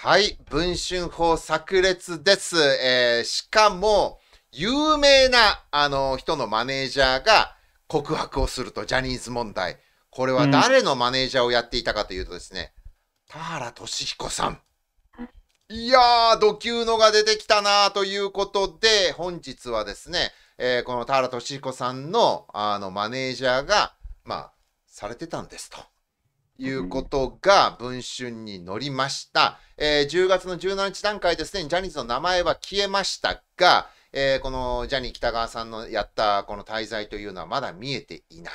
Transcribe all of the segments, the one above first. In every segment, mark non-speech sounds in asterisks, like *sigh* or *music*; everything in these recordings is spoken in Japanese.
はい、文春法炸裂です。えー、しかも、有名な、あの、人のマネージャーが告白をすると、ジャニーズ問題。これは誰のマネージャーをやっていたかというとですね、うん、田原俊彦さん。いやー、ド級のが出てきたなということで、本日はですね、えー、この田原俊彦さんの、あの、マネージャーが、まあ、されてたんですと。いうことが文春に載りました。えー、10月の17日段階ですでにジャニーズの名前は消えましたが、えー、このジャニー北川さんのやったこの滞在というのはまだ見えていない。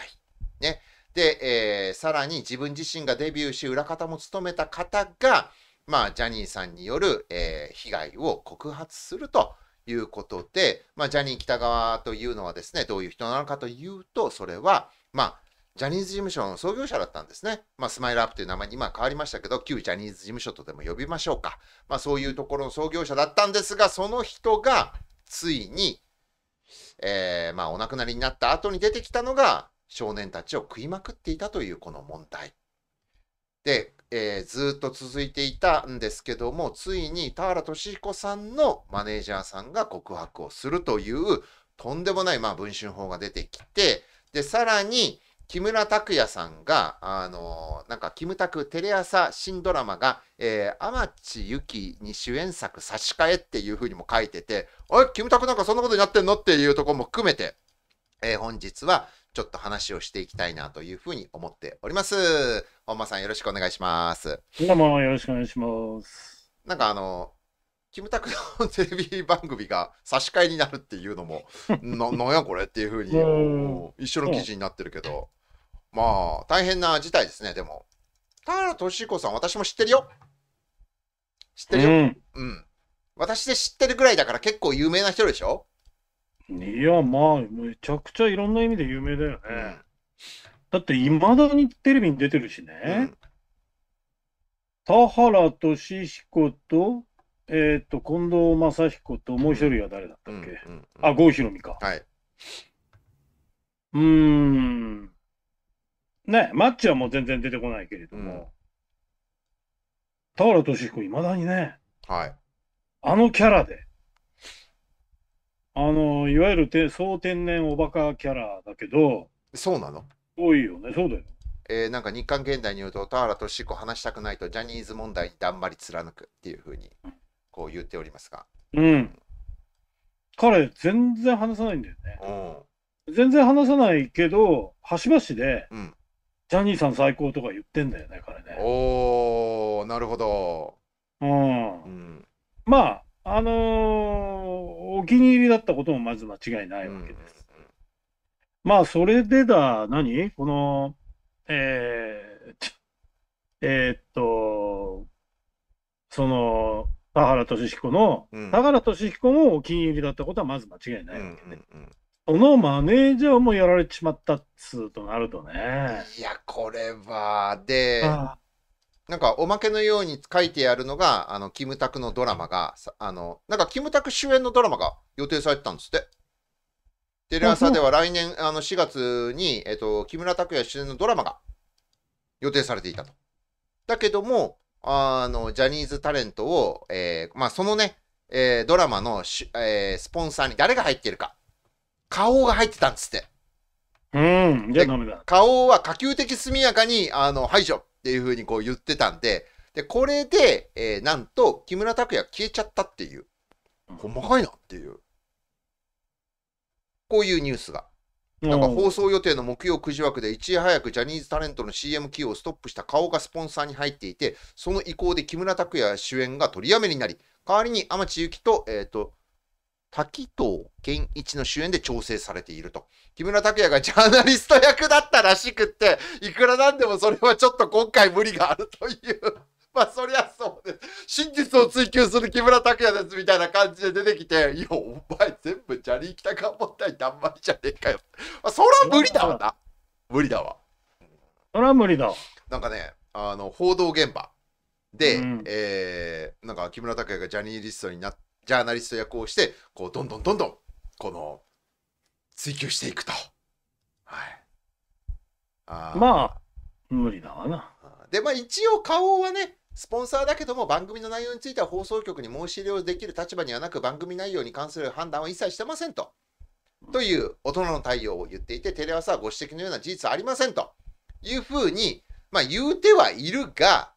ね。で、えー、さらに自分自身がデビューし、裏方も務めた方が、まあ、ジャニーさんによる、えー、被害を告発するということで、まあ、ジャニー北川というのはですね、どういう人なのかというと、それは、まあ、ジャニーズ事務所の創業者だったんですね。まあ、スマイルアップという名前に今変わりましたけど、旧ジャニーズ事務所とでも呼びましょうか。まあ、そういうところの創業者だったんですが、その人がついに、えー、まあ、お亡くなりになった後に出てきたのが、少年たちを食いまくっていたというこの問題。で、えー、ずっと続いていたんですけども、ついに田原俊彦さんのマネージャーさんが告白をするという、とんでもない、まあ、文春法が出てきて、で、さらに、木村拓哉さんが、あのなんか、キムタクテレ朝新ドラマが、えー、天地由紀に主演作差し替えっていうふうにも書いてて、あれ、キムタクなんかそんなことになってんのっていうところも含めて、えー、本日はちょっと話をしていきたいなというふうに思っております。本間さん、よろしくお願いします。どうも、よろしくお願いします。なんか、あのキムタクのテレビ番組が差し替えになるっていうのも、*laughs* ななんやこれっていうふうに、一緒の記事になってるけど。まあ、大変な事態ですね、でも。田原俊彦さん、私も知ってるよ。知ってるよ。うん。うん、私で知ってるぐらいだから結構有名な人でしょいや、まあ、めちゃくちゃいろんな意味で有名だよね。うん、だって、いまだにテレビに出てるしね。うん田原俊彦と、えっ、と、近藤正彦と、もう一人は誰だったっけ、うんうんうん、あ、郷ひろみか。はい。うーん。ね、マッチはもう全然出てこないけれども、田原俊彦、いまだにね、はい。あのキャラで、あの、いわゆるて総天然おバカキャラだけど、そうなの多いよね、そうだよ。えー、なんか日刊現代に言うと、田原俊彦話したくないと、ジャニーズ問題にだんまり貫くっていうふうに、こう言っておりますが。うん。彼、全然話さないんだよね。うん。全然話さないけど、端々で、うん、ジャニーさん最高とか言ってんだよね、彼ね。おー、なるほど。うん。うん、まあ、あのー、お気に入りだったこともまず間違いないわけです。うん、まあ、それでだ、何この、えー、えー、っと、その、田原俊彦の、うん、田原俊彦もお気に入りだったことはまず間違いないわけで、ね。うんうんうんそのマネージャーもやられちまったっつうとなるとね。いや、これは、で、なんかおまけのように書いてあるのが、あの、キムタクのドラマが、あの、なんかキムタク主演のドラマが予定されてたんですって。テレ朝では来年あの4月に、えっと、木村拓哉主演のドラマが予定されていたと。だけども、あの、ジャニーズタレントを、えー、まあ、そのね、えー、ドラマの、えー、スポンサーに誰が入ってるか花王が入ってたんですって。うん、じゃあダメだ。花王は可及的速やかに、あの、排除っていうふうにこう言ってたんで、で、これで、えー、なんと、木村拓哉消えちゃったっていう。細かいなっていう。こういうニュースが。なんか放送予定の木曜9時枠でいち早くジャニーズタレントの CM 起用をストップした顔がスポンサーに入っていて、その意向で木村拓哉主演が取りやめになり、代わりに天地ゆきと、えっ、ー、と、滝藤健一の主演で調整されていると。木村拓哉がジャーナリスト役だったらしくって、いくらなんでもそれはちょっと今回無理があるという。*laughs* まあそりゃそうです。真実を追求する木村拓哉ですみたいな感じで出てきて、いや、お前全部ジャニー北川問題だんまりじゃねえかよ。まあ、そら無理だわな。無理だわ。そら無理だ。なんかね、あの、報道現場で、うん、えー、なんか木村拓哉がジャニーリストになっジャーナリスト役をしてこうどんどんどんどんこの追求していくと。はい、あまあ無理だわな。でまあ一応顔はねスポンサーだけども番組の内容については放送局に申し入れをできる立場にはなく番組内容に関する判断は一切してませんと。という大人の対応を言っていてテレ朝はご指摘のような事実はありませんというふうに、まあ、言うてはいるが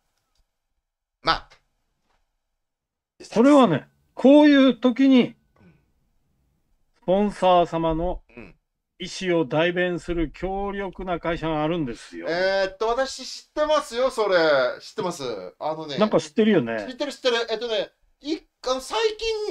まあそれはねこういう時に、スポンサー様の意思を代弁する強力な会社があるんですよ。えー、っと、私知ってますよ、それ。知ってます。あのね。なんか知ってるよね。知ってる知ってる。えっとね、いあ最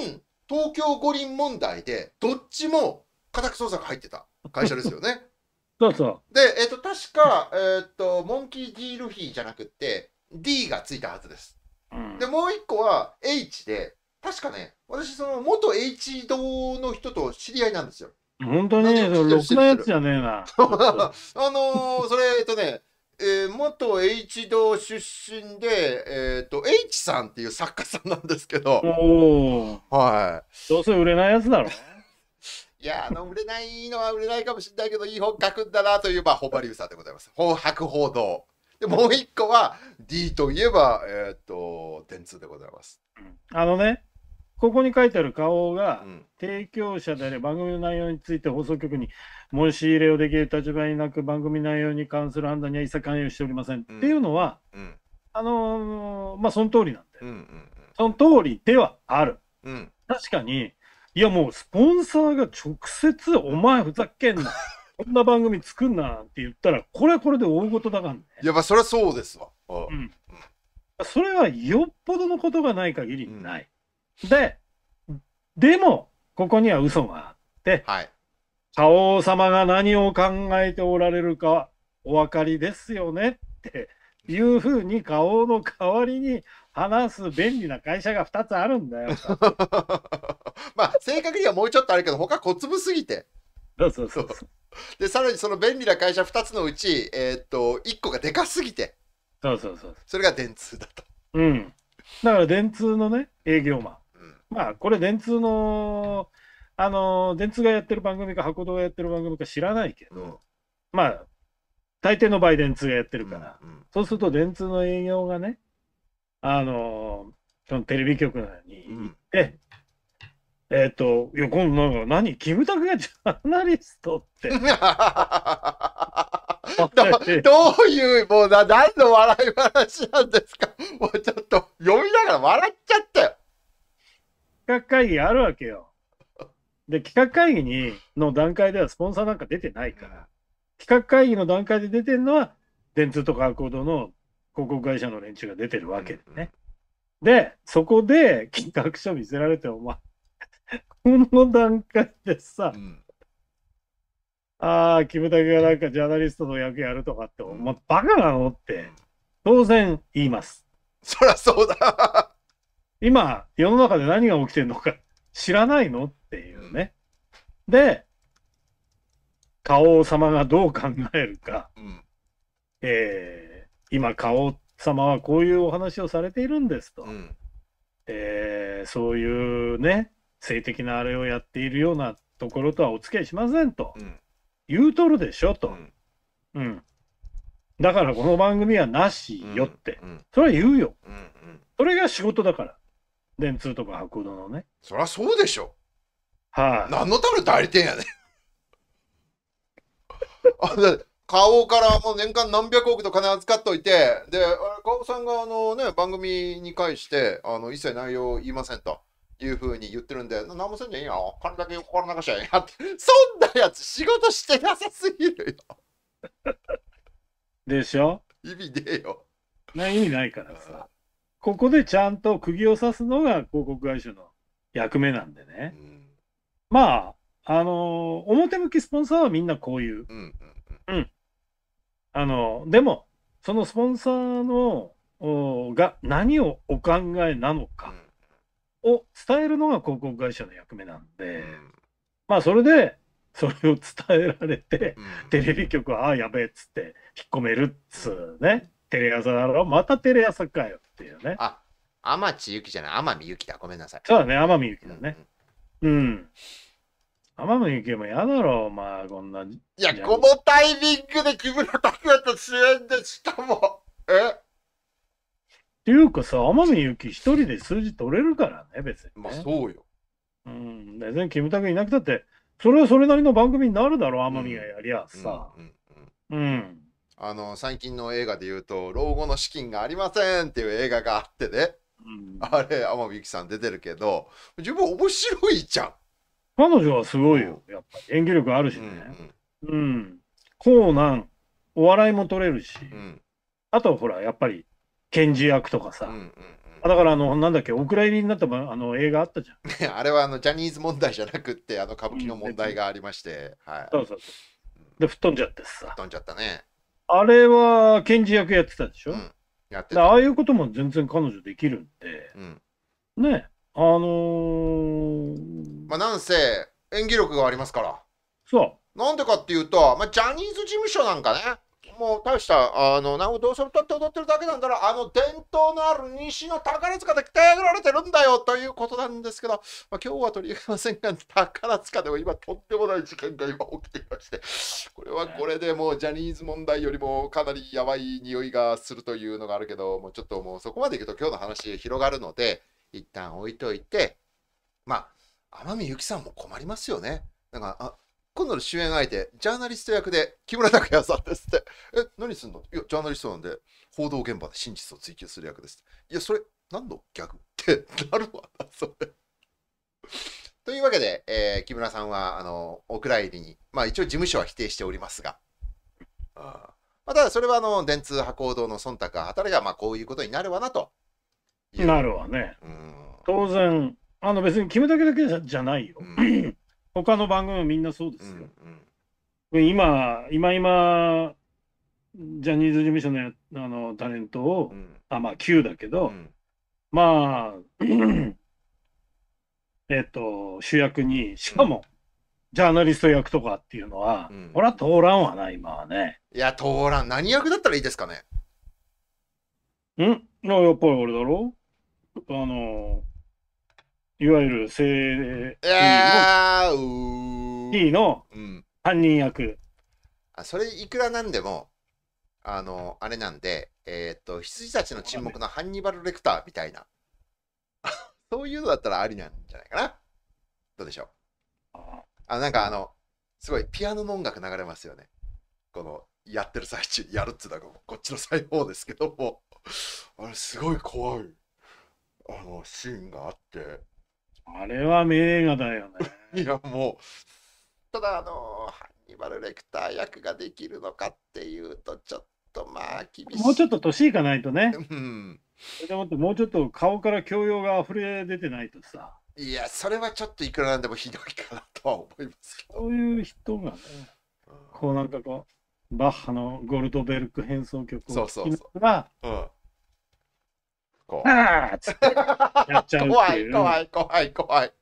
近、東京五輪問題で、どっちも家宅捜査が入ってた会社ですよね。*laughs* そうそう。で、えっと、確か、えっと、モンキー・ディールフィーじゃなくて、D がついたはずです。うん、で、もう一個は H で、確かね、私、その、元 H 堂の人と知り合いなんですよ。本当にね、そろくなやつじゃねえな。*laughs* あのー、それ、えっとね、えー、元 H 堂出身で、えっ、ー、と、H さんっていう作家さんなんですけど。おはい。どうせ売れないやつだろ。*laughs* いや、あの、売れないのは売れないかもしれないけど、いい本書くんだなという、まあ、ホバリウーさんでございます。本白報道。で、もう一個は、D といえば、えっ、ー、と、電通でございます。あのね、ここに書いてある顔が、提供者であれ番組の内容について放送局に申し入れをできる立場になく番組内容に関する判断には一切関与しておりません、うん、っていうのは、うん、あのー、まあその通りなんで、うんうん、その通りではある、うん、確かにいやもうスポンサーが直接「お前ふざけんな *laughs* こんな番組作んな」って言ったらこれはこれで大事だからねいやまあそれはそうですわうん、それはよっぽどのことがない限りない、で、でも、ここには嘘があって、はい。覇王様が何を考えておられるかお分かりですよねっていうふうに花王の代わりに話す便利な会社が2つあるんだよ。*laughs* まあ正確にはもうちょっとあるけど他小粒すぎて。そうそうそうでさらにその便利な会社2つのうち、えー、っと1個がでかすぎてそうそうそうそれが電通だと。うん、だから電通のね営業マンまあ、これ、電通の、あの、電通がやってる番組か、箱戸がやってる番組か知らないけど、まあ、大抵の場合、電通がやってるから、そうすると、電通の営業がね、あの、そのテレビ局に行って、えっ、と、いや、今度か、何、キムタクがジャーナリストって。*laughs* どどういう、もうな、何の笑い話なんですかもうちょっと、読みながら笑っちゃったよ。画会議あるわけよ。で、企画会議にの段階ではスポンサーなんか出てないから、企画会議の段階で出てるのは、電通とかアコードの広告会社の連中が出てるわけでね。で、そこで企画書見せられて、お前、*laughs* この段階でさ、うん、ああ、キムタクがなんかジャーナリストの役やるとかって、お前、バカなのって、当然言います。そりゃそうだ今、世の中で何が起きてるのか知らないのっていうね。で、花王様がどう考えるか、うん、えー、今、花王様はこういうお話をされているんですと、うん、えー、そういうね、性的なあれをやっているようなところとはお付き合いしませんと、うん、言うとるでしょと、うん、だからこの番組はなしよって、それは言うよ、それが仕事だから。電通とか白道のね。そりゃそうでしょ。はい、何のための代理店やねん。*laughs* あ花王からもう年間何百億と金扱っといて、で、花王さんがあの、ね、番組に返してあの一切内容言いませんというふうに言ってるんで、何もせんじゃいいよ、金だけ心の中流しゃいやって、そんなやつ仕事してなさすぎるよ。でしょ意味ねえよ。な意味ないからさ。ここでちゃんと釘を刺すのが広告会社の役目なんでね。うん、まあ、あのー、表向きスポンサーはみんなこういう。うん。うん、あのー、でも、そのスポンサーのおが何をお考えなのかを伝えるのが広告会社の役目なんで、うん、まあ、それで、それを伝えられて、テレビ局は、ああ、やべえっつって、引っ込めるっつうね。テレ朝だろまたテレ朝かよっていうね。あ、天地ゆきじゃない、天海ゆきだ。ごめんなさい。そうだね、天海ゆきだね。うん、うん。天海ゆきも嫌だろ、まあ、こんな。いや、このタイミングで木村拓哉と主演でしかも。えっていうかさ、天海祐希一人で数字取れるからね、別に、ね、まあそうよ。うん、全然木村拓哉いなくたって、それはそれなりの番組になるだろう、天海がやりゃさ。うん。うん、うんあの最近の映画で言うと「老後の資金がありません」っていう映画があってね、うん、あれ天海祐希さん出てるけど自分面白いじゃん彼女はすごいよやっぱ演技力あるしねうん、うん、コーナンお笑いも取れるし、うん、あとほらやっぱり検事役とかさ、うんうんだからあのなんだっけお蔵入りになったあの映画あったじゃん *laughs* あれはあのジャニーズ問題じゃなくってあの歌舞伎の問題がありまして、はい、そうそうそうで吹っ飛んじゃってさ吹っ飛んじゃったねあれは検事役やってたでしょ、うん、やってああいうことも全然彼女できるんで、うん、ねあのー、まあなんせ演技力がありますからそうなんでかっていうと、まあ、ジャニーズ事務所なんかねもう大した、あの、などうせ歌って踊ってるだけなんだら、あの伝統のある西の宝塚で鍛え上げられてるんだよということなんですけど、まあ、今日は取り上げませんが、宝塚では今とんでもない事件が今起きていまして、これはこれでもうジャニーズ問題よりもかなりやばい匂いがするというのがあるけど、もうちょっともうそこまでいくと今日の話広がるので、一旦置いといて、まあ、天海祐希さんも困りますよね。なんか、今度の主演相手、ジャーナリスト役で木村拓哉さんですって。え、何すんのいや、ジャーナリストなんで、報道現場で真実を追求する役です。いや、それ、何のギャグってなるわな、それ。というわけで、えー、木村さんは、あの、お蔵入りに、まあ一応事務所は否定しておりますが、あまあ、ただそれは、あの、電通博報堂の忖度が働けば、まあこういうことになるわなと。なるわね。当然、あの別に木村拓哉だけじゃないよ。うん他の番組もみんなそうですよ。うんうん、今、今今、ジャニーズ事務所のあのタレントを、うん、あ、まあ Q だけど、うん、まあ、*clears throat* えっと、主役に、しかも、うん、ジャーナリスト役とかっていうのは、これは通らんわな、今はね。いや、通らん。何役だったらいいですかねんやっぱり俺だろあのいわゆる性 T の犯人役。あそれいくらなんでも、あの、あれなんで、えー、っと、羊たちの沈黙のハンニバル・レクターみたいな、*laughs* そういうのだったらありなんじゃないかな。どうでしょう。あなんかあの、すごいピアノの音楽流れますよね。この、やってる最中、やるっつうのはこっちの裁縫ですけども、あれすごい怖い、あの、シーンがあって、あれは名画だよね。*laughs* いやもうただあのハンニバル・レクター役ができるのかっていうとちょっとまあ厳しい。もうちょっと年いかないとね。うん。でもってもうちょっと顔から教養が溢れ出てないとさ。いやそれはちょっといくらなんでもひどいかなとは思いますけど。そういう人がね、こうなんかこうバッハのゴルトベルク変奏曲を聴きながら。そうそうそううんこう。あーっつってやっちゃう怖い怖い怖い怖い。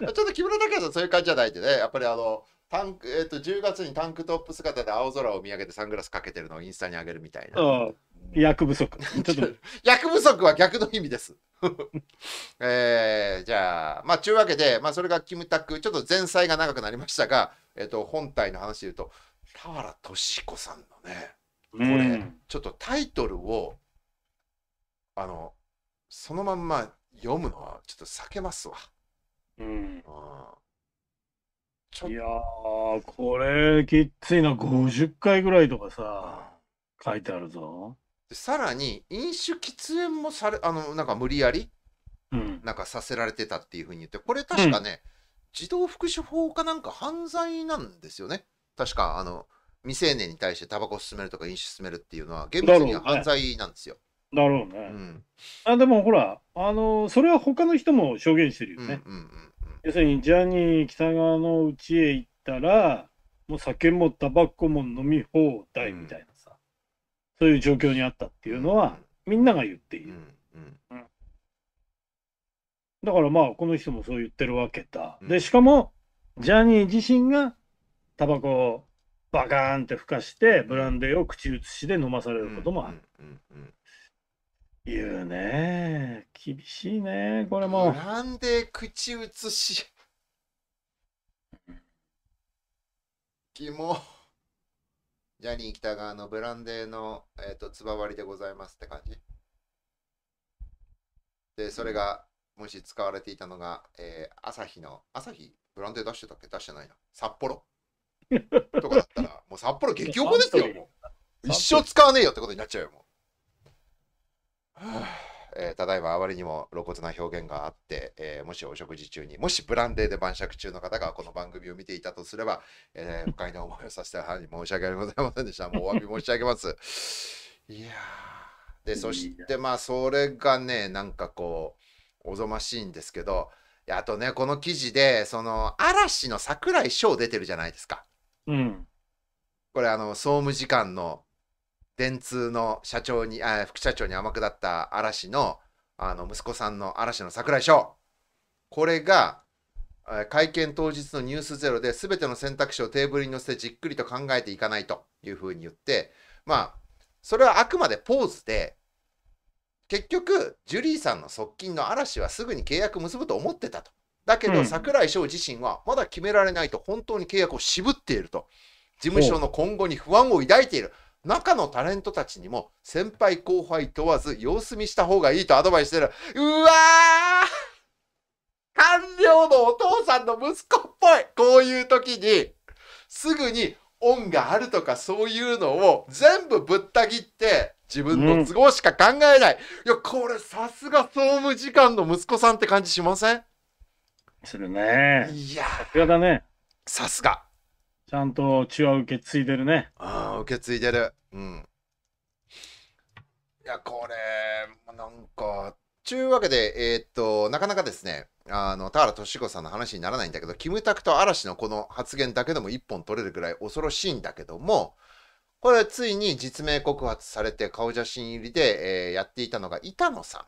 ちょっと木村拓哉さんそういう感じじゃないでね、やっぱりあの、タンクえっと10月にタンクトップ姿で青空を見上げてサングラスかけてるのをインスタに上げるみたいな。役不足。*laughs* 役不足は逆の意味です。*laughs* えーじゃあ、まあ、ちゅうわけで、まあ、それがキムタク、ちょっと前菜が長くなりましたが、えっと、本体の話で言うと、田原俊彦さんのね、これちょっとタイトルを、あの、そのまんま読むのはちょっと避けますわ。うん。いやこれきっついな50回ぐらいとかさ、書いてあるぞでさらに飲酒喫煙もされあのなんか無理やり、うん、なんかさせられてたっていうふうに言ってこれ確かね、うん、児童福祉法かなんか犯罪なんですよね確かあの未成年に対してタバコを勧めるとか飲酒勧めるっていうのは厳密には犯罪なんですよ、だろうね。うん、あでもほら、あのそれは他の人も証言してるよね。要するにジャニー喜多川の家へ行ったら、もう酒もタバコも飲み放題みたいなさ、うん、そういう状況にあったっていうのは、みんなが言っている。だからまあ、この人もそう言ってるわけだ。で、しかも、ジャニー自身がタバコをバカーンってふかして、ブランデーを口移しで飲まされることもある。言うね。厳しいね、これも。なんで口移し。キモ。ジャニー喜多川のブランデーの、えーと、とつば割りでございますって感じ。で、それが、もし使われていたのが、えー、朝日の、朝日ブランデー出してたっけ出してないな。札幌 *laughs* とかだったら、もう札幌激おこですよ、もう。一生使わねえよってことになっちゃうよ、もう。*sighs* えー、ただいまあまりにも露骨な表現があって、えー、もしお食事中にもしブランデーで晩酌中の方がこの番組を見ていたとすれば、えー、不快な思いをさせた母に申し訳ございませんでしたもうお詫び申し上げますいやでそしてまあそれがねなんかこうおぞましいんですけどあとねこの記事でその嵐の櫻井翔出てるじゃないですか、うん、これあの総務次官の電通の社長にあ副社長に甘くだった嵐のあの息子さんの嵐の櫻井翔これが会見当日のニュースゼロで全ての選択肢をテーブルに乗せてじっくりと考えていかないというふうに言ってまあそれはあくまでポーズで結局ジュリーさんの側近の嵐はすぐに契約結ぶと思ってたとだけど櫻井翔自身はまだ決められないと本当に契約を渋っていると事務所の今後に不安を抱いている中のタレントたちにも先輩後輩問わず様子見した方がいいとアドバイスしてる。うわー官僚のお父さんの息子っぽいこういう時に、すぐに恩があるとかそういうのを全部ぶった切って自分の都合しか考えない。うん、いや、これさすが総務次官の息子さんって感じしませんするね。いや。さすがだね。さすが。ちゃんと血は受け継いでるね。ああ、受け継いでる。うん。いや、これ、なんか、ちゅうわけで、えー、っと、なかなかですね、あの、田原俊彦さんの話にならないんだけど、キムタクと嵐のこの発言だけでも一本取れるぐらい恐ろしいんだけども、これついに実名告発されて顔写真入りで、えー、やっていたのが板野さん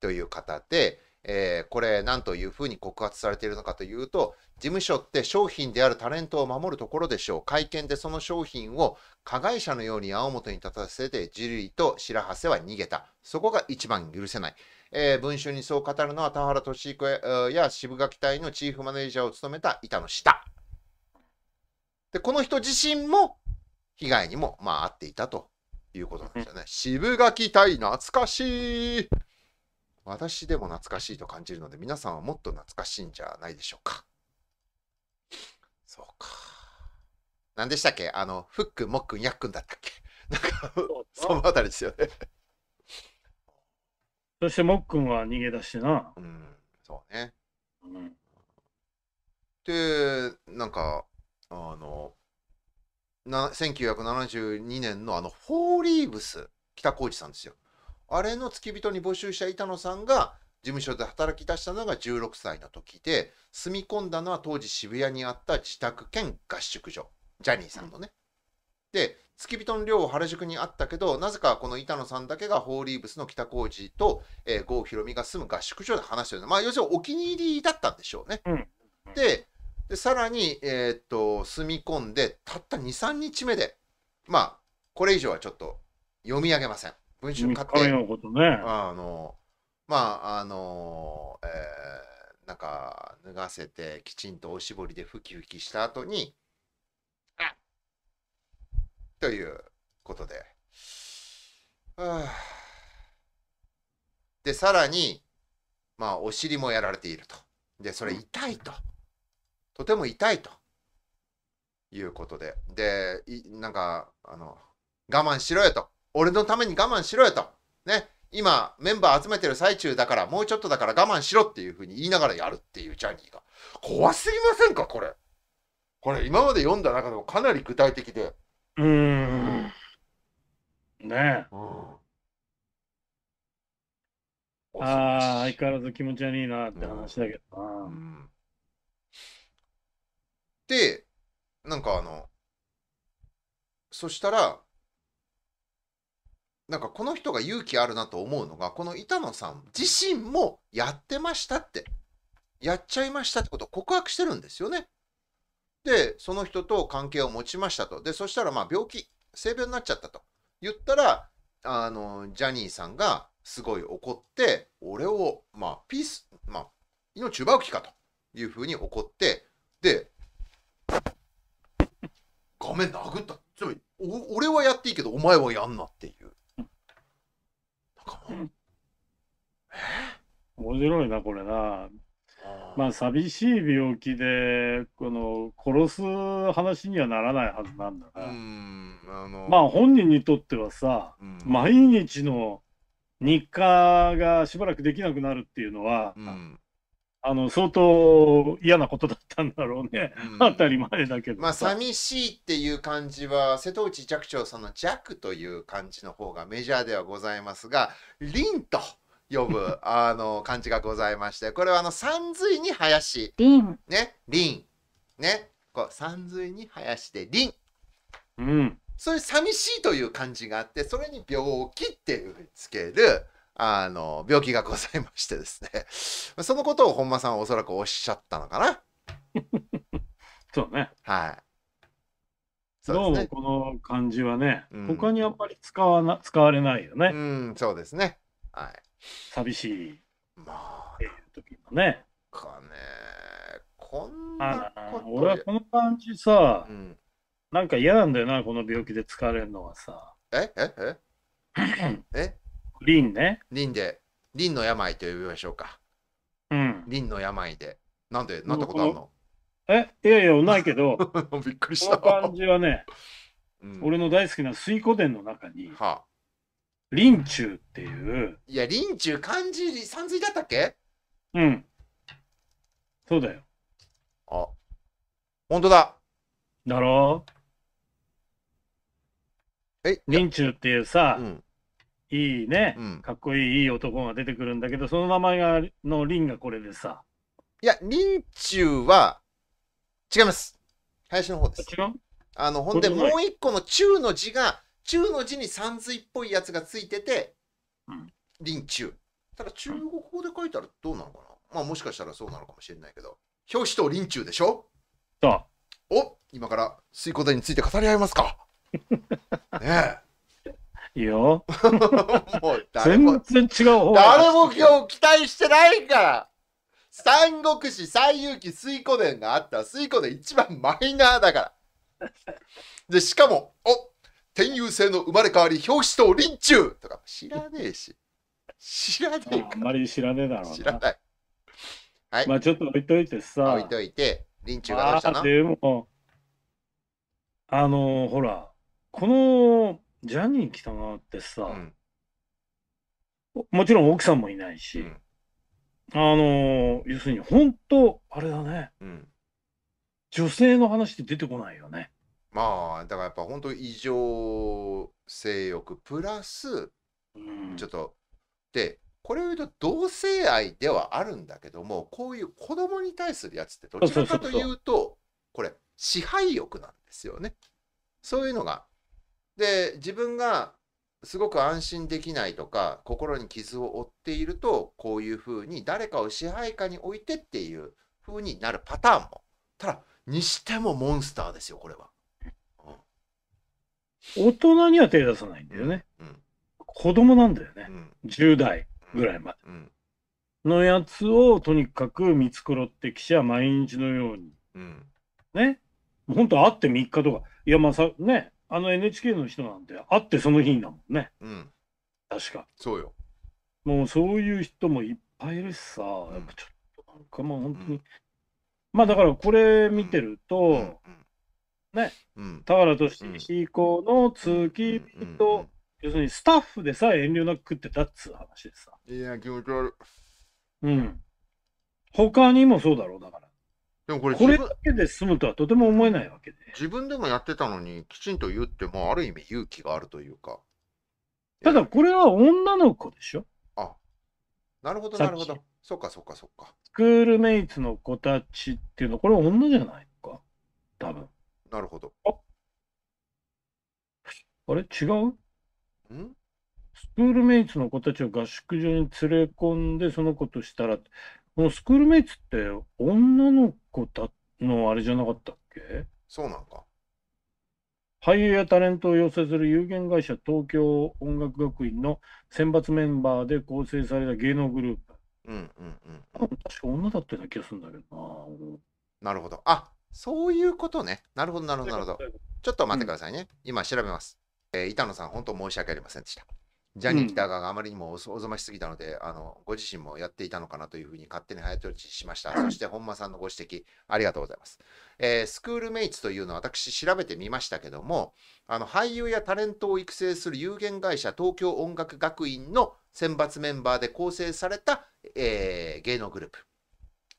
という方で、えー、これ何というふうに告発されているのかというと事務所って商品であるタレントを守るところでしょう会見でその商品を加害者のように青本に立たせてジュリーと白羽瀬は逃げたそこが一番許せない、えー、文春にそう語るのは田原俊彦や渋垣隊のチーフマネージャーを務めた板野下でこの人自身も被害にもまあ遭っていたということなんですよね、渋垣隊懐かしい私でも懐かしいと感じるので、皆さんはもっと懐かしいんじゃないでしょうか。そうか。何でしたっけあの、フックン、もっくん、やっくんだったっけ *laughs* なんか、そのあたりですよね。そして、もっくんは逃げ出してな。うん、そうね。うん、で、なんか、あの、な1972年のあの、フォーリーブス、北浩二さんですよ。あれの付き人に募集した板野さんが事務所で働き出したのが16歳の時で住み込んだのは当時渋谷にあった自宅兼合宿所ジャニーさんのね。うん、で付き人の寮原宿にあったけどなぜかこの板野さんだけがホーリーブスの北浩二と、えー、郷ひろみが住む合宿所で話してるまあ要するにお気に入りだったんでしょうね。うん、ででさらに、えー、っと住み込んでたった23日目でまあこれ以上はちょっと読み上げません。文春買って。のことね。あの、まあ、あの、えー、なんか、脱がせて、きちんとおしぼりでふきふきした後に、あということで。で、さらに、まあ、お尻もやられていると。で、それ痛いと。とても痛いと。いうことで。で、なんか、あの、我慢しろよと。俺のために我慢しろよと。ね。今、メンバー集めてる最中だから、もうちょっとだから我慢しろっていうふうに言いながらやるっていうジャニーが。怖すぎませんか、これ。これ、今まで読んだ中でもかなり具体的で。うーん。ねえ。うん、ああ、相変わらず気持ち悪いなって話だけどな。うん、で、なんかあの、そしたら、なんかこの人が勇気あるなと思うのが、この板野さん自身もやってましたって、やっちゃいましたってことを告白してるんですよね。で、その人と関係を持ちましたと。で、そしたらまあ病気、性病になっちゃったと言ったら、あの、ジャニーさんがすごい怒って、俺を、まあ、ピース、まあ、命奪う気かというふうに怒って、で、画面殴った。つまり、俺はやっていいけど、お前はやんなっていう。かも。面白いな、これな。まあ、寂しい病気で、この、殺す話にはならないはずなんだから。まあ、本人にとってはさ、うん毎日の日課がしばらくできなくなるっていうのは、うんあの、相当嫌なことだったんだろうね。うん、当たり前だけど。まあ、寂しいっていう感じは、瀬戸内寂聴さんの弱という感じの方がメジャーではございますが、凛と。呼ぶ *laughs* あの漢字がございましてこれはあの三髄に林林ね凛、ねこう三髄に林で凛、うん、そういう寂しいという漢字があってそれに病気っていうふうにつけるあの、病気がございましてですね、*laughs* そのことを本間さんはおそらくおっしゃったのかな。*laughs* そうね。はい。うね、どうもこの感じはね、うん、他にあんまり使わな使われないよね。うん、そうですね。はい。寂しい。まあ、っていう時もね。かね。こんな俺はこの感じさ、うん、なんか嫌なんだよな、この病気で疲れるのはさ。ええええ *laughs* 輪ね。輪で、輪の病と呼びましょうか。うん。輪の病で。なんで、なんてことあるのえいやいや、ないけど、*laughs* びっくりした。この感じはね、うん、俺の大好きな水湖伝の中に、はあ、林中っていう。いや、林中、漢字、さんだったっけうん。そうだよ。あ、本当だ。だろうえ林中っていうさ、うんいいね、うん、かっこいいいい男が出てくるんだけど、その名前がのリンがこれでさ。いや、リンチは違います。林の方です。違うあの、ほんで、もう一個の中の字が、中の字にさんずいっぽいやつがついてて、うん、リンチただ、中国語で書いたらどうなのかな、うん、まあ、もしかしたらそうなのかもしれないけど、表紙とリンチでしょそう。お今から水湖台について語り合いますか。*laughs* ねえ。いいよ。誰も、全然違う誰も今日期待してないから三国志最有機水湖伝があったら水湖伝一番マイナーだから。で、しかも、お天遊星の生まれ変わり表紙と臨中とか知らねえし。知らねえあんまり知らねえだろう知らない。はい。まあちょっと置いといてさ。置いといて、臨中がどうしたのでも、あのー、ほら、このジャニー喜多川ってさ、うんもちろん奥さんもいないし、うん、あの要するに本当あれだね、うん、女性の話って出てこないよねまあだからやっぱ本当異常性欲プラス、うん、ちょっとでこれを言うと同性愛ではあるんだけどもこういう子供に対するやつってどちらかというとこれ支配欲なんですよねそういうのがで自分がすごく安心できないとか心に傷を負っているとこういうふうに誰かを支配下に置いてっていうふうになるパターンもただにしてもモンスターですよこれは、うん、大人には手出さないんだよね、うん、子供なんだよね、うん、10代ぐらいまで、うん、のやつをとにかく見繕って記者毎日のように、うん、ね本当会って3日とかいやまあさねあの NHK の人なんて会ってその日だもんね。うん。確か。そうよ。もうそういう人もいっぱいいるしさ、やっぱちょっとなんかまあ本当に、うん、まあだからこれ見てると、うんうんね、うん、田原俊彦以降の通勤と、要するにスタッフでさえ遠慮なく食ってたっつう話でさ。いや、気持ち悪い。うん。他にもそうだろう、だから。でもこれこれだけで済むとはとても思えないわけで。自分でもやってたのに、きちんと言って、も、あ、る意味勇気があるというか。ただ、これは女の子でしょあ、なるほど、なるほど。そっか、そっか、そっか。スクールメイツの子たちっていうのは、これ女じゃないか。多分。なるほど。ああれ違うんスクールメイツの子たちを合宿所に連れ込んで、その子としたら、このスクールメイツって女の子個たのあれじゃなかったっけそうなんか。俳優やタレントを養成する有限会社東京音楽学院の選抜メンバーで構成された芸能グループ。うんうんうん。確か女だったような気がするんだけどな。なるほど。あそういうことね。なるほどなるほどなるほど。ちょっと待ってくださいね。うん、今調べます。えー、板野さん、本当申し訳ありませんでした。ジャニー喜多川があまりにもおぞましすぎたので、うん、あのご自身もやっていたのかなというふうに勝手に早とちしました。そして本間さんのご指摘、ありがとうございます。えー、スクールメイツというのは私調べてみましたけども、あの俳優やタレントを育成する有限会社東京音楽学院の選抜メンバーで構成された、えー、芸能グループ。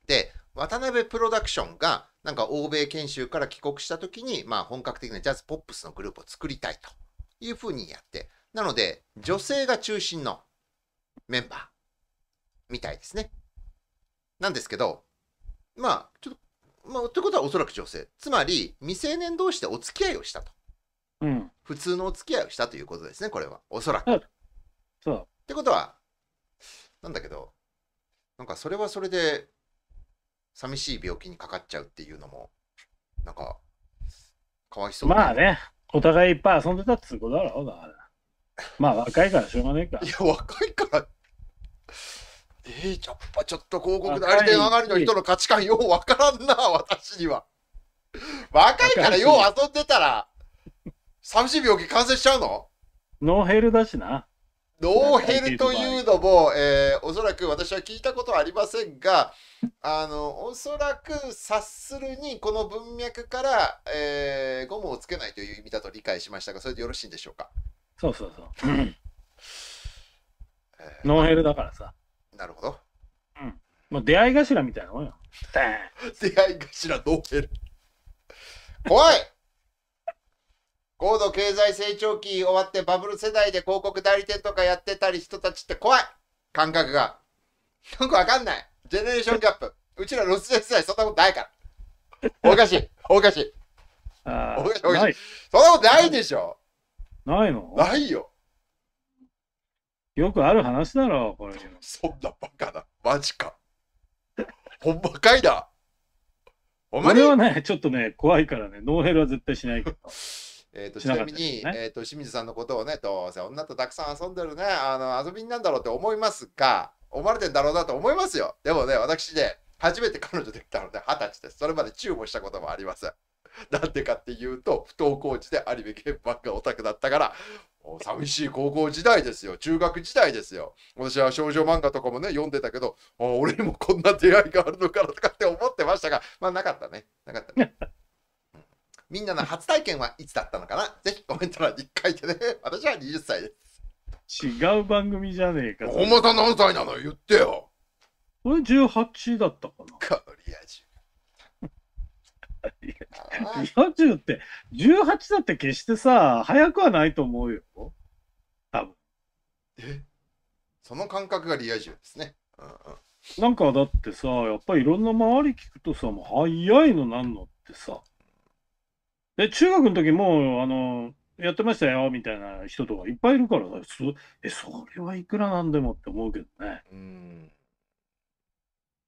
で、渡辺プロダクションがなんか欧米研修から帰国した時に、まあ、本格的なジャズポップスのグループを作りたいというふうにやって、なので、女性が中心のメンバーみたいですね。なんですけど、まあ、ちょっと、まあ、ということはおそらく女性。つまり、未成年同士でお付き合いをしたと。うん。普通のお付き合いをしたということですね、これは。おそらく。うん、そう。ってことは、なんだけど、なんかそれはそれで、寂しい病気にかかっちゃうっていうのも、なんか、かわいそう、ね、まあね、お互いいっぱい遊んでたっつうことだろう、な、から。まあ若いからしょうがないか。いや、若いから。えー、やっぱちょっと広告代理店上がりの人の価値観ようわからんな、私には。若いからよう遊んでたら、寂しい病気感染しちゃうのノーヘルだしな。ノーヘルというのも、えー、おそらく私は聞いたことはありませんが、あの、おそらく察するに、この文脈から、えー、ゴムをつけないという意味だと理解しましたが、それでよろしいんでしょうかそうそうそう。えー、ノンヘルだからさ。なるほど。うん。まあ、出会い頭みたいなもんよ。*laughs* 出会い頭ノンヘル。怖い高度経済成長期終わってバブル世代で広告代理店とかやってたり人たちって怖い感覚が。よくわかんない。ジェネレーションギャップ。うちらロス世代そんなことないから。おかしい。おかしい。おかしい。そんなことないでしょ。ないのないよ。よくある話だろ、これ。そんなバカな。マジか。ほんまかいな。お前俺はね、ちょっとね、怖いからね、ノーヘルは絶対しないけど。*laughs* えと、ちなみに、ね、えと、清水さんのことをね、どうせ女とたくさん遊んでるね、あの遊びになんだろうって思いますが、思われてんだろうなと思いますよ。でもね、私ね、初めて彼女できたので、二十歳です。それまでチューもしたこともあります。*laughs* なんでかっていうと不登校時でアニメ原版がオタクだったから寂しい高校時代ですよ中学時代ですよ私は少女漫画とかもね読んでたけど俺にもこんな出会いがあるのかなとかって思ってましたがまあなかったねなかったねみんなの初体験はいつだったのかなぜひコメント欄に書いてね私は20歳です違う番組じゃねえかお間さん何歳なの言ってよこれ18だったかなこりゃ40 *laughs* って、18だって決してさ、早くはないと思うよ。多分。えその感覚がリア充ですね。うんうん、なんかだってさ、やっぱりいろんな周り聞くとさ、もう早いのなんのってさ。で、中学の時も、あの、やってましたよ、みたいな人とかいっぱいいるからさ、え、それはいくらなんでもって思うけどね。うん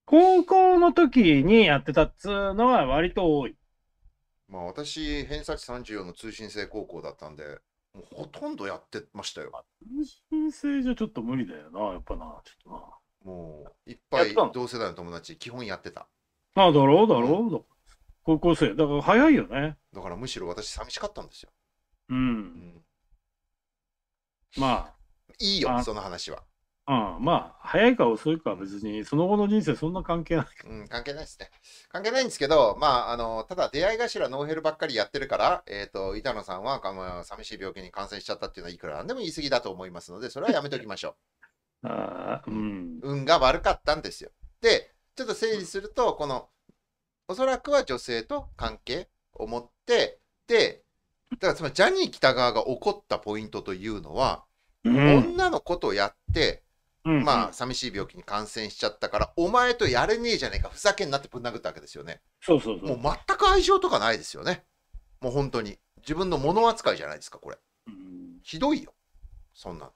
高校の時にやってたっつうのは割と多い。まあ私、偏差値34の通信制高校だったんで、もうほとんどやってましたよ。通信制じゃちょっと無理だよな、やっぱな、ちょっとな。もう、いっぱい同世代の友達、基本やってた。ああ、だろう、だろう、うん、高校生。だから早いよね。だからむしろ私、寂しかったんですよ。うん。うん、まあ。いいよ、その話は。ああまあ、早いか遅いかは別に、その後の人生そんな関係ない。うん、関係ないですね。関係ないんですけど、まあ、あの、ただ出会い頭ノーヘルばっかりやってるから、えっ、と、板野さんは、あの寂しい病気に感染しちゃったっていうのはいくらなんでも言い過ぎだと思いますので、それはやめときましょう。*laughs* ああ、うん。運が悪かったんですよ。で、ちょっと整理すると、この、おそらくは女性と関係を持って、で、だからつまりジャニー喜多川が怒ったポイントというのは、うん。女の子とやって、うんうん、まあ寂しい病気に感染しちゃったからお前とやれねえじゃねえかふざけんなってぶん殴ったわけですよねそうそうそうもう全く愛情とかないですよねもう本当に自分の物扱いじゃないですかこれ、うん、ひどいよそんな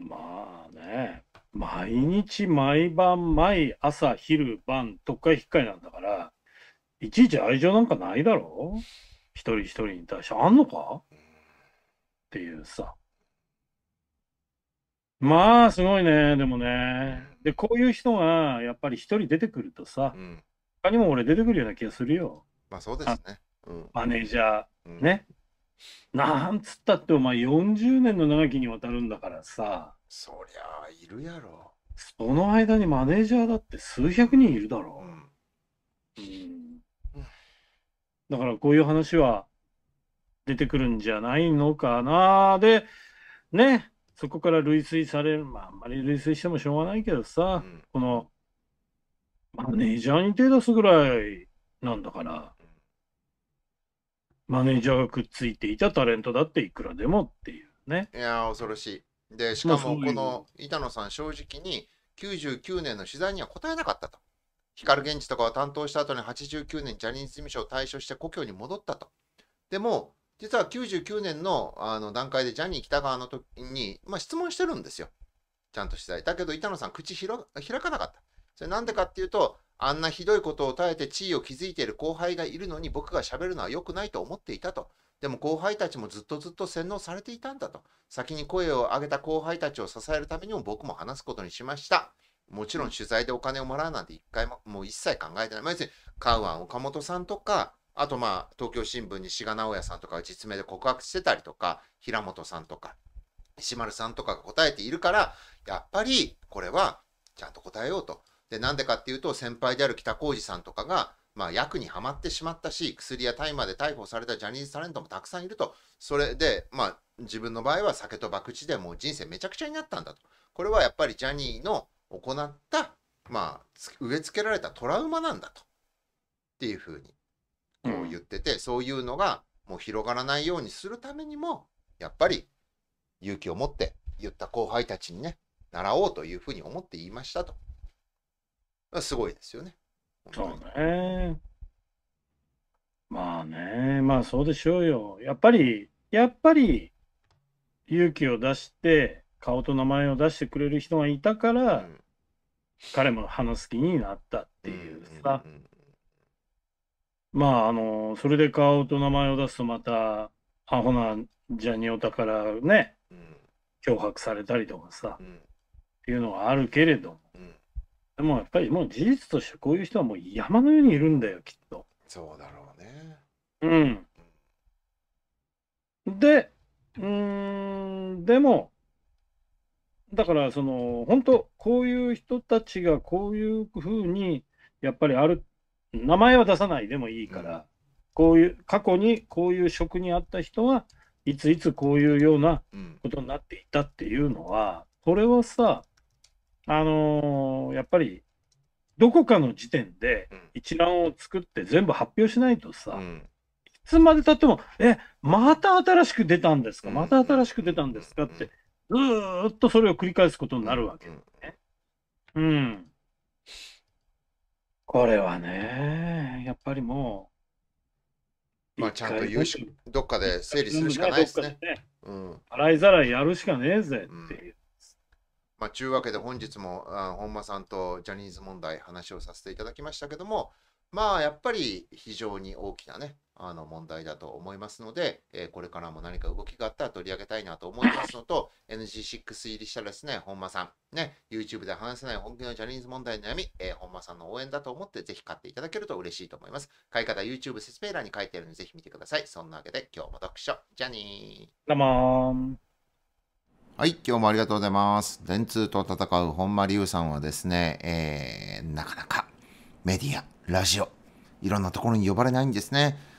まあね毎日毎晩毎朝昼晩特会引っかいなんだからいちいち愛情なんかないだろ一人一人に対してあんのかっていうさまあ、すごいね、でもね。で、こういう人が、やっぱり一人出てくるとさ、うん、他にも俺出てくるような気がするよ。まあ、そうですね。うん、マネージャー、ね。なんつったってお前40年の長きにわたるんだからさ。そりゃいるやろ。その間にマネージャーだって数百人いるだろう。うん。うん、だからこういう話は出てくるんじゃないのかな。で、ね、そこから類推される、まあ、あんまり類推してもしょうがないけどさ、うん、このマネージャーに手出すぐらいなんだから、マネージャーがくっついていたタレントだっていくらでもっていうね。いや恐ろしい。で、しかもこの板野さん、正直に99年の取材には答えなかったと。光源氏とかを担当した後に89年ジャニーズ事務所を退所して故郷に戻ったと。でも、実は99年のあの段階でジャニー喜多川の時に、まあ、質問してるんですよ。ちゃんと取材。だけど板野さん、口開かなかった。それなんでかっていうと、あんなひどいことを耐えて地位を築いている後輩がいるのに僕が喋るのは良くないと思っていたと。でも後輩たちもずっとずっと洗脳されていたんだと。先に声を上げた後輩たちを支えるためにも僕も話すことにしました。もちろん取材でお金をもらうなんて一回も、もう一切考えてない。まあ、要するに、カウアン岡本さんとか、あとまあ、東京新聞に志賀直哉さんとか実名で告白してたりとか、平本さんとか、石丸さんとかが答えているから、やっぱりこれはちゃんと答えようと。で、なんでかっていうと、先輩である北浩二さんとかが、まあ、役にはまってしまったし、薬や大麻で逮捕されたジャニーズタレントもたくさんいると。それで、まあ、自分の場合は酒と博打でもう人生めちゃくちゃになったんだと。これはやっぱりジャニーの行った、まあ、植え付けられたトラウマなんだと。っていうふうにこう言ってて、うん、そういうのがもう広がらないようにするためにも、やっぱり勇気を持って言った後輩たちにね、習おうというふうに思って言いましたと。すごいですよね。そうね。まあね、まあそうでしょうよ。やっぱり、やっぱり勇気を出して、顔と名前を出してくれる人がいたから、うん、彼も話す気になったっていうさ。うんうんまあ、あの、それで顔と名前を出すとまた、アホなジャニオタからね、脅迫されたりとかさ、っていうのはあるけれども、でもやっぱりもう事実としてこういう人はもう山のようにいるんだよ、きっと。そうだろうね。うん。で、うん、でも、だからその、本当こういう人たちがこういうふうに、やっぱりある名前は出さないでもいいから、うん、こういう過去にこういう職にあった人はいついつこういうようなことになっていたっていうのは、これはさあのー、やっぱりどこかの時点で一覧を作って全部発表しないとさ、うん、いつまでたっても、え、また新しく出たんですか、また新しく出たんですかって、ずっとそれを繰り返すことになるわけね。うん。これはね、やっぱりもう、まあちゃんと言うし、どっかで整理するしかないですね。うん、洗いざらいやるしかねえぜっていう。うん、まあ、ちゅうわけで本日もあ本間さんとジャニーズ問題話をさせていただきましたけども、まあやっぱり非常に大きなね、あの問題だと思いますので、えー、これからも何か動きがあったら取り上げたいなと思いますのと、*laughs* NG6 入りしたですね、本間さん、ね、YouTube で話せない本気のジャニーズ問題の悩み、えー、本間さんの応援だと思って、ぜひ買っていただけると嬉しいと思います。買い方、YouTube 説明欄に書いてあるので、ぜひ見てください。そんなわけで、今日も読書、ジャニー。どうもはい、今日もありがとうございます。電通と戦う本間龍さんはですね、えー、なかなかメディア、ラジオ、いろんなところに呼ばれないんですね。